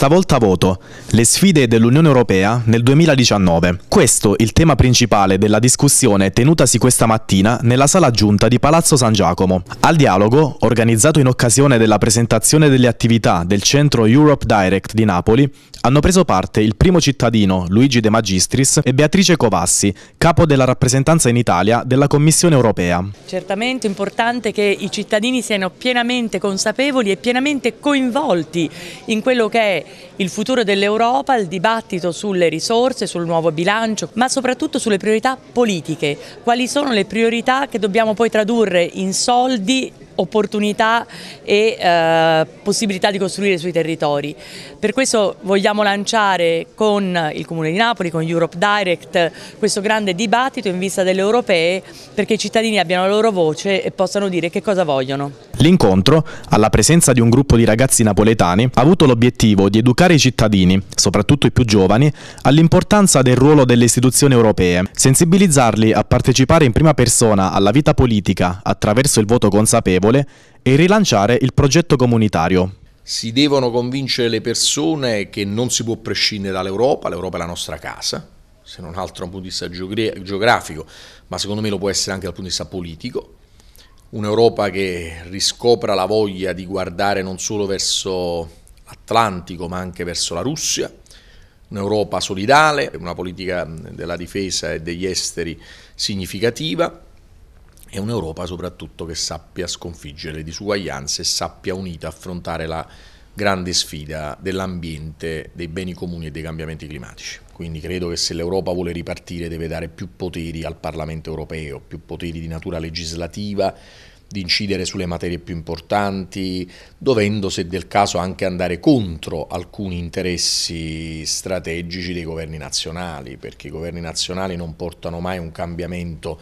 Stavolta voto, le sfide dell'Unione Europea nel 2019. Questo il tema principale della discussione tenutasi questa mattina nella sala giunta di Palazzo San Giacomo. Al dialogo, organizzato in occasione della presentazione delle attività del centro Europe Direct di Napoli, hanno preso parte il primo cittadino Luigi De Magistris e Beatrice Covassi, capo della rappresentanza in Italia della Commissione Europea. Certamente è importante che i cittadini siano pienamente consapevoli e pienamente coinvolti in quello che è il futuro dell'Europa, il dibattito sulle risorse, sul nuovo bilancio, ma soprattutto sulle priorità politiche. Quali sono le priorità che dobbiamo poi tradurre in soldi opportunità e eh, possibilità di costruire sui territori. Per questo vogliamo lanciare con il Comune di Napoli, con Europe Direct, questo grande dibattito in vista delle europee perché i cittadini abbiano la loro voce e possano dire che cosa vogliono. L'incontro, alla presenza di un gruppo di ragazzi napoletani, ha avuto l'obiettivo di educare i cittadini, soprattutto i più giovani, all'importanza del ruolo delle istituzioni europee, sensibilizzarli a partecipare in prima persona alla vita politica attraverso il voto consapevole consapevole e rilanciare il progetto comunitario. Si devono convincere le persone che non si può prescindere dall'Europa, l'Europa è la nostra casa, se non altro dal punto di vista geografico, ma secondo me lo può essere anche dal punto di vista politico. Un'Europa che riscopra la voglia di guardare non solo verso l'Atlantico ma anche verso la Russia, un'Europa solidale, una politica della difesa e degli esteri significativa, è un'Europa soprattutto che sappia sconfiggere le disuguaglianze e sappia unita affrontare la grande sfida dell'ambiente, dei beni comuni e dei cambiamenti climatici. Quindi credo che se l'Europa vuole ripartire deve dare più poteri al Parlamento europeo, più poteri di natura legislativa, di incidere sulle materie più importanti, dovendo se del caso anche andare contro alcuni interessi strategici dei governi nazionali, perché i governi nazionali non portano mai un cambiamento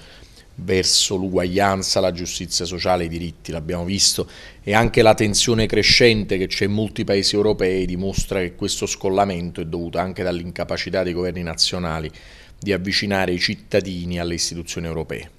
verso l'uguaglianza, la giustizia sociale, i diritti, l'abbiamo visto, e anche la tensione crescente che c'è in molti paesi europei dimostra che questo scollamento è dovuto anche dall'incapacità dei governi nazionali di avvicinare i cittadini alle istituzioni europee.